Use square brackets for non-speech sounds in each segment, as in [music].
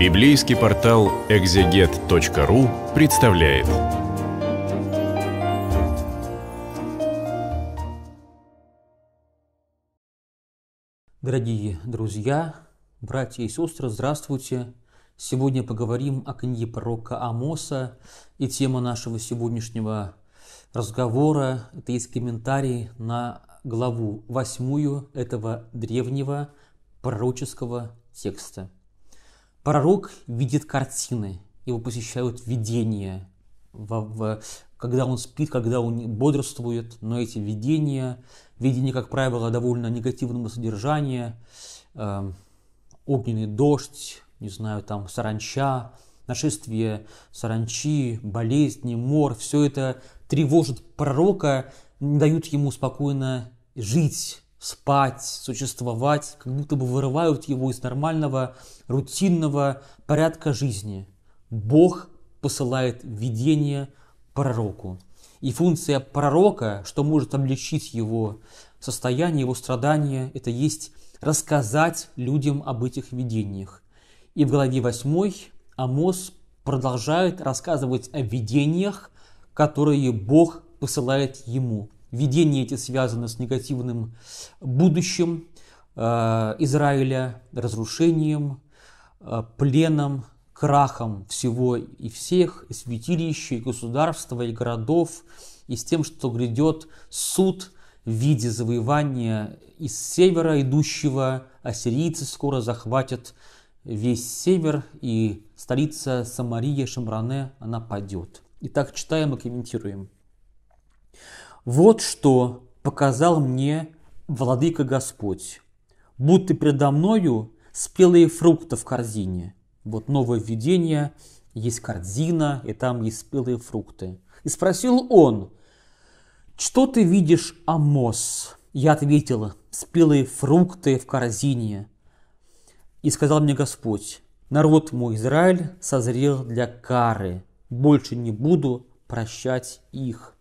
Библейский портал экзегет.ру представляет. Дорогие друзья, братья и сестры, здравствуйте! Сегодня поговорим о книге пророка Амоса, и тема нашего сегодняшнего разговора – это есть комментарий на главу восьмую этого древнего пророческого текста – Пророк видит картины, его посещают видения, в, в, когда он спит, когда он бодрствует, но эти видения, видения, как правило, довольно негативного содержания, э, огненный дождь, не знаю, там саранча, нашествие саранчи, болезни, мор, все это тревожит пророка, не дают ему спокойно жить, спать, существовать, как будто бы вырывают его из нормального, рутинного порядка жизни. Бог посылает видение пророку. И функция пророка, что может облегчить его состояние, его страдания, это есть рассказать людям об этих видениях. И в главе 8 Амос продолжает рассказывать о видениях, которые Бог посылает ему. Видения эти связаны с негативным будущим э, Израиля, разрушением, э, пленом, крахом всего и всех, и святилища, и государства, и городов, и с тем, что грядет суд в виде завоевания из севера идущего, ассирийцы скоро захватят весь север, и столица Самария, Шамране, она падет. Итак, читаем и комментируем. «Вот что показал мне Владыка Господь, будто предо мною спелые фрукты в корзине». Вот новое видение, есть корзина, и там есть спелые фрукты. И спросил он, «Что ты видишь, Амос?» Я ответила, «Спелые фрукты в корзине». И сказал мне Господь, «Народ мой Израиль созрел для кары, больше не буду прощать их»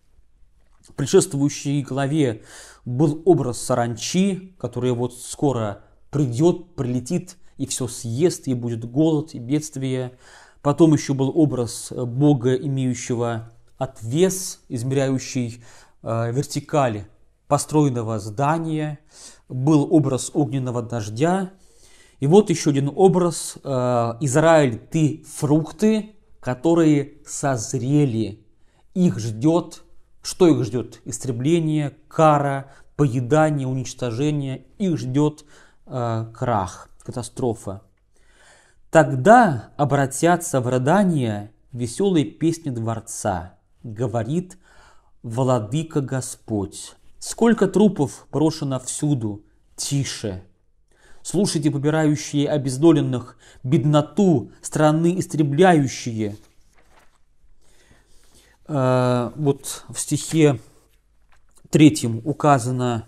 предшествующей главе был образ саранчи, который вот скоро придет, прилетит и все съест, и будет голод, и бедствие. Потом еще был образ э, Бога, имеющего отвес, измеряющий э, вертикаль построенного здания. Был образ огненного дождя. И вот еще один образ. Э, Израиль, ты фрукты, которые созрели. Их ждет что их ждет? Истребление, кара, поедание, уничтожение. Их ждет э, крах, катастрофа. Тогда обратятся в рыдание веселые песни дворца, говорит Владыка Господь. Сколько трупов брошено всюду, тише. Слушайте, побирающие обездоленных, бедноту, страны истребляющие – Э, вот в стихе третьем указано,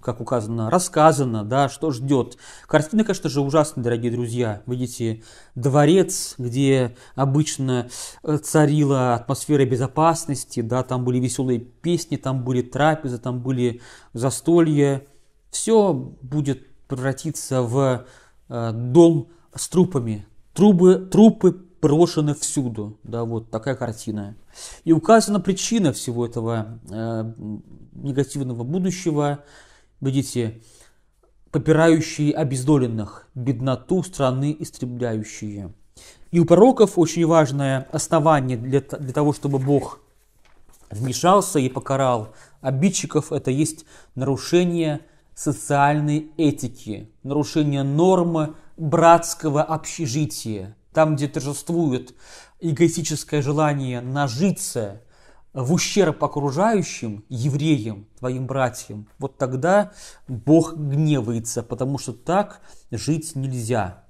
как указано, рассказано, да, что ждет. Картина, конечно же, ужасная, дорогие друзья. Видите, дворец, где обычно э, царила атмосфера безопасности, да, там были веселые песни, там были трапезы, там были застолья. Все будет превратиться в э, дом с трупами. Трубы, трупы брошены всюду. Да, вот такая картина. И указана причина всего этого э, негативного будущего. Видите, попирающие обездоленных, бедноту страны истребляющие. И у пророков очень важное основание для, для того, чтобы Бог вмешался и покарал обидчиков, это есть нарушение социальной этики, нарушение нормы братского общежития, там, где торжествует эгоистическое желание нажиться в ущерб окружающим евреям, твоим братьям, вот тогда Бог гневается, потому что так жить нельзя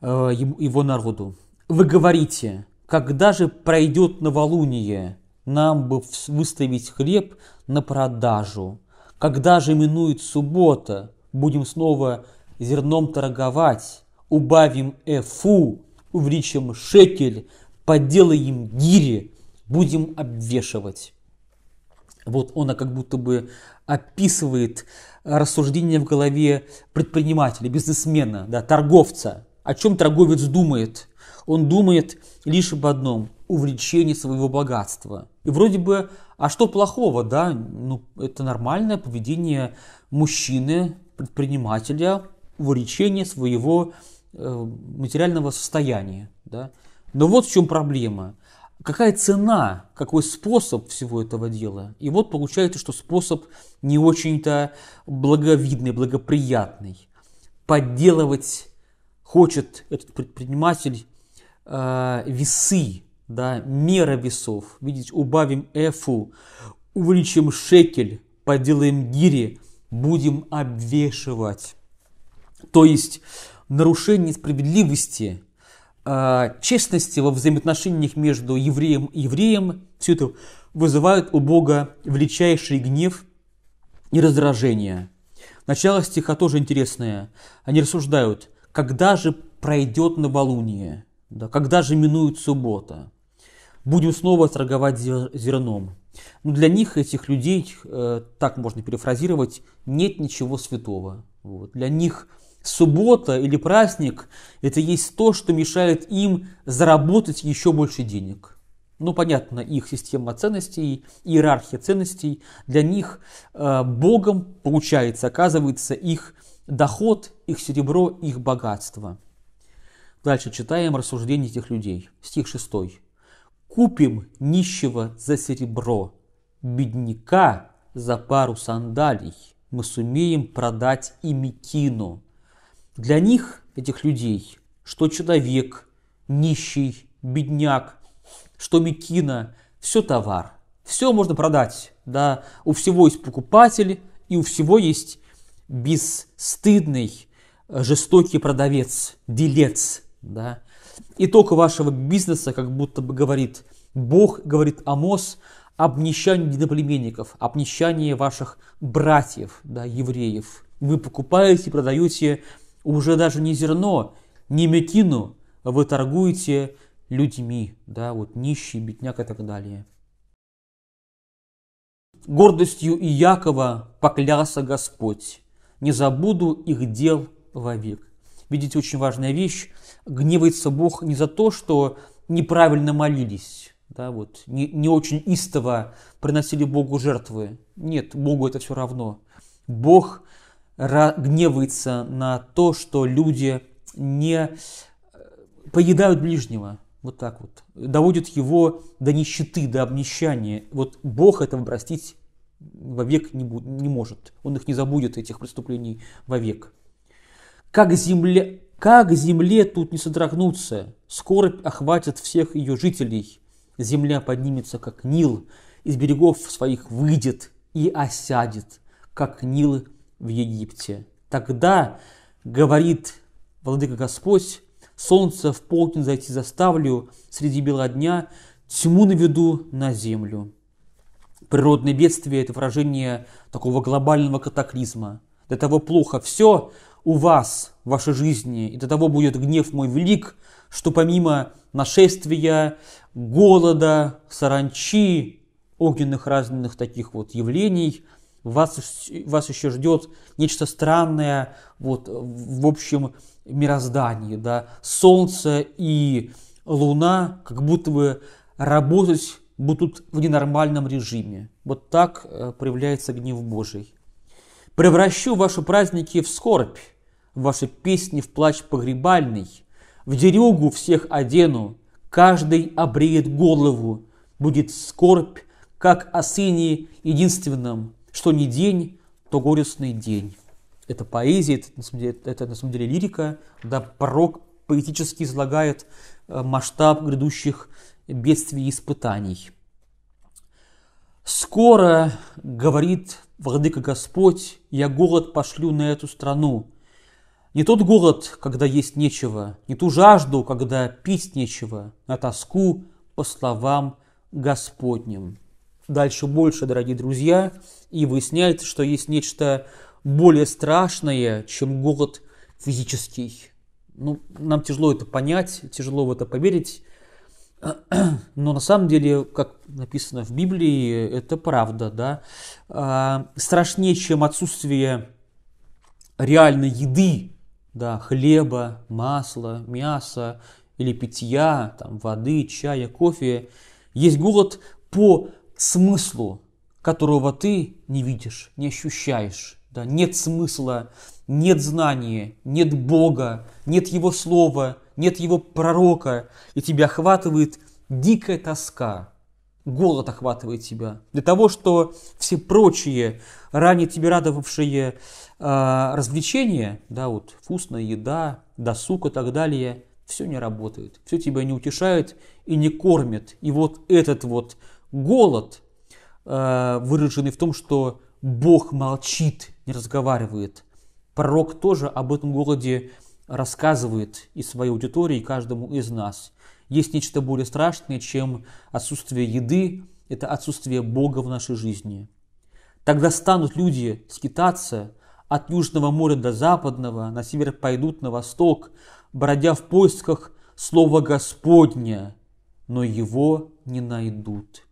э, его народу. Вы говорите, когда же пройдет новолуние, нам бы выставить хлеб на продажу. Когда же минует суббота, будем снова зерном торговать, убавим эфу увеличим шекель, поделаем гири, будем обвешивать. Вот она как будто бы описывает рассуждение в голове предпринимателя, бизнесмена, да, торговца. О чем торговец думает? Он думает лишь об одном – увлечении своего богатства. И вроде бы, а что плохого, да? Ну, это нормальное поведение мужчины, предпринимателя, увлечение своего богатства Э, материального состояния. Да? Но вот в чем проблема. Какая цена, какой способ всего этого дела? И вот получается, что способ не очень-то благовидный, благоприятный. Подделывать хочет этот предприниматель э, весы, да, мера весов. Видите, убавим эфу, увеличим шекель, поделаем гири, будем обвешивать. То есть нарушение справедливости, а, честности во взаимоотношениях между евреем и евреем, все это вызывает у Бога величайший гнев и раздражение. Начало стиха тоже интересное. Они рассуждают, когда же пройдет новолуние, да, когда же минует суббота, будем снова торговать зерном. Но ну, для них, этих людей, э, так можно перефразировать, нет ничего святого. Вот. Для них суббота или праздник – это есть то, что мешает им заработать еще больше денег. Ну, понятно, их система ценностей, иерархия ценностей, для них э, Богом, получается, оказывается их доход, их серебро, их богатство. Дальше читаем рассуждение этих людей. Стих 6. «Купим нищего за серебро, бедняка за пару сандалий, мы сумеем продать и мекину. Для них, этих людей, что человек, нищий, бедняк, что мекина, все товар. Все можно продать. Да? У всего есть покупатель и у всего есть бесстыдный, э, жестокий продавец, делец. Да? Итог вашего бизнеса как будто бы говорит Бог, говорит Амос, обнищание единоплеменников, обнищание ваших братьев, да, евреев. Вы покупаете, продаете уже даже не зерно, не метину а вы торгуете людьми, да, вот нищий, бедняк и так далее. Гордостью Иакова поклялся Господь, не забуду их дел вовек. Видите, очень важная вещь. Гневается Бог не за то, что неправильно молились, да, вот, не, не очень истово приносили Богу жертвы. Нет, Богу это все равно. Бог гневается на то, что люди не э, поедают ближнего. Вот так вот. Доводят его до нищеты, до обнищания. Вот Бог этого простить вовек не, будет, не может. Он их не забудет, этих преступлений, вовек. Как земля, как земле тут не содрогнуться? Скорбь охватит всех ее жителей. Земля поднимется, как Нил, из берегов своих выйдет и осядет, как Нилы в Египте. Тогда, говорит Владыка Господь, солнце в полдень зайти заставлю, среди бела дня тьму наведу на землю. Природное бедствие – это выражение такого глобального катаклизма. До того плохо все у вас, в вашей жизни, и до того будет гнев мой велик, что помимо нашествия, голода, саранчи, огненных разных таких вот явлений – вас, вас еще ждет нечто странное вот, в общем мироздании. Да? Солнце и Луна как будто бы работать будут в ненормальном режиме. Вот так э, проявляется гнев Божий. Превращу ваши праздники в скорбь, ваши песни в плач погребальный, в дерюгу всех одену, каждый обреет голову, будет скорбь, как о сыне единственном, что не день, то горестный день. Это поэзия, это на самом деле, это, на самом деле лирика, да, порог поэтически излагает э, масштаб грядущих бедствий и испытаний. «Скоро, — говорит Владыка Господь, — я голод пошлю на эту страну. Не тот голод, когда есть нечего, не ту жажду, когда пить нечего, а тоску по словам Господним» дальше больше, дорогие друзья, и выясняется, что есть нечто более страшное, чем голод физический. Ну, нам тяжело это понять, тяжело в это поверить, [clears throat] но на самом деле, как написано в Библии, это правда, да. А, страшнее, чем отсутствие реальной еды, да, хлеба, масла, мяса или питья, там, воды, чая, кофе. Есть голод по смыслу, которого ты не видишь, не ощущаешь. Да? Нет смысла, нет знания, нет Бога, нет Его Слова, нет Его Пророка, и тебя охватывает дикая тоска, голод охватывает тебя. Для того, что все прочие, ранее тебе радовавшие э, развлечения, да, вот вкусная еда, досуг и так далее, все не работает, все тебя не утешает и не кормит. И вот этот вот голод, э, выраженный в том, что Бог молчит, не разговаривает. Пророк тоже об этом голоде рассказывает и своей аудитории, и каждому из нас. Есть нечто более страшное, чем отсутствие еды, это отсутствие Бога в нашей жизни. Тогда станут люди скитаться от Южного моря до Западного, на север пойдут на восток, бродя в поисках Слова Господня, но его не найдут.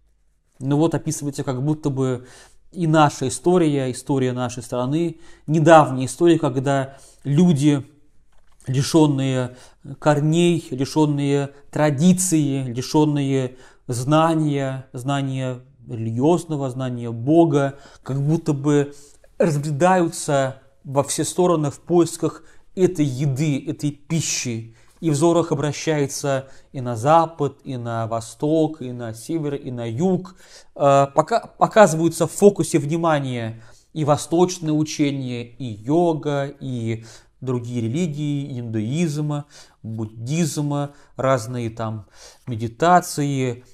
Ну вот описывается как будто бы и наша история, история нашей страны, недавняя история, когда люди, лишенные корней, лишенные традиции, лишенные знания, знания религиозного, знания Бога, как будто бы разбредаются во все стороны в поисках этой еды, этой пищи, и взорах обращается и на запад, и на восток, и на север, и на юг. Э, пока, показываются в фокусе внимания и восточные учения, и йога, и другие религии, индуизма, буддизма, разные там медитации.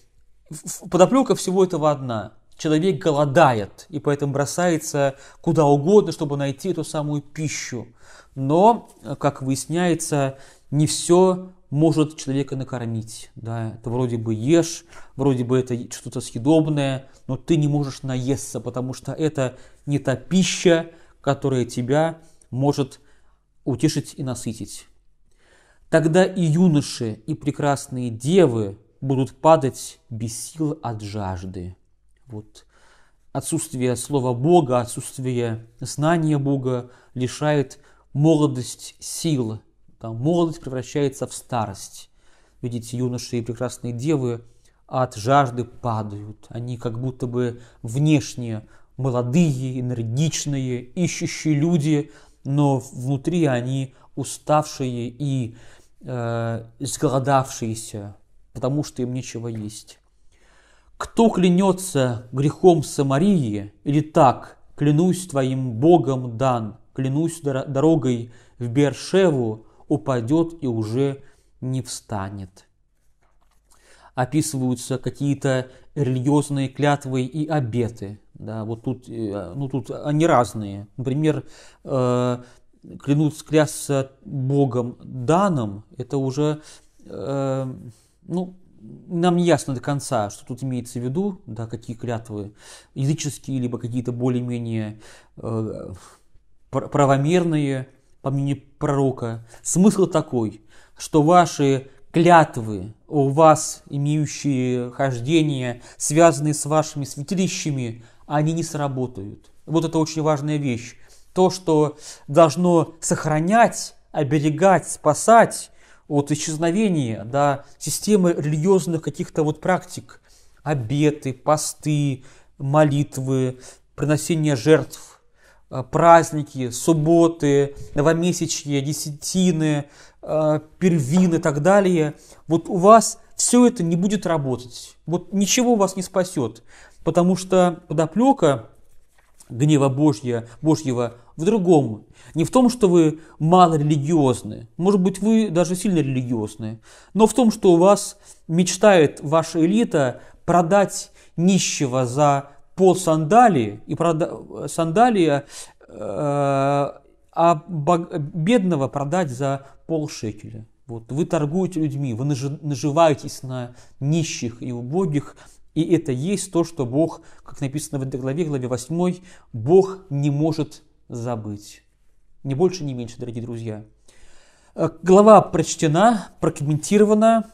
Подоплека всего этого одна. Человек голодает, и поэтому бросается куда угодно, чтобы найти эту самую пищу. Но, как выясняется, не все может человека накормить. Да? это вроде бы ешь, вроде бы это что-то съедобное, но ты не можешь наесться, потому что это не та пища, которая тебя может утешить и насытить. Тогда и юноши, и прекрасные девы будут падать без сил от жажды. Вот. Отсутствие слова Бога, отсутствие знания Бога лишает молодость сил там молодость превращается в старость. Видите, юноши и прекрасные девы от жажды падают. Они как будто бы внешне молодые, энергичные, ищущие люди, но внутри они уставшие и э, сголодавшиеся, потому что им нечего есть. Кто клянется грехом Самарии, или так, клянусь твоим Богом дан, клянусь дорогой в Бершеву, упадет и уже не встанет. Описываются какие-то религиозные клятвы и обеты. Да, вот тут, э, ну, тут они разные. Например, э, клянуться, клясться Богом данным, это уже, э, ну, нам не ясно до конца, что тут имеется в виду, да, какие клятвы языческие, либо какие-то более-менее э, правомерные, по мнению пророка, смысл такой, что ваши клятвы у вас, имеющие хождение, связанные с вашими святилищами, они не сработают. Вот это очень важная вещь. То, что должно сохранять, оберегать, спасать от исчезновения да, системы религиозных каких-то вот практик, обеты, посты, молитвы, приносение жертв, Э, праздники, субботы, новомесячье, десятины, э, первины и так далее, вот у вас все это не будет работать. Вот ничего вас не спасет, потому что подоплека гнева Божья, Божьего в другом. Не в том, что вы мало религиозны, может быть, вы даже сильно религиозны, но в том, что у вас мечтает ваша элита продать нищего за пол сандалии, и прода... сандалия э, а бог... бедного продать за пол шекеля. Вот. Вы торгуете людьми, вы наживаетесь на нищих и убогих, и это есть то, что Бог, как написано в этой главе, главе 8, Бог не может забыть. Ни больше, ни меньше, дорогие друзья. Э, глава прочтена, прокомментирована,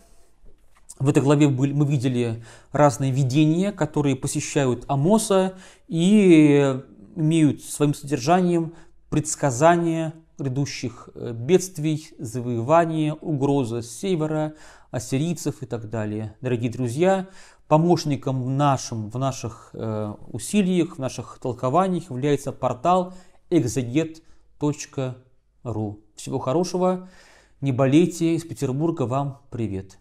в этой главе мы видели разные видения, которые посещают Амоса и имеют своим содержанием предсказания грядущих э, бедствий, завоевания, угроза с севера, ассирийцев и так далее. Дорогие друзья, помощником нашим, в наших э, усилиях, в наших толкованиях является портал exeget.ru. Всего хорошего, не болейте, из Петербурга вам привет.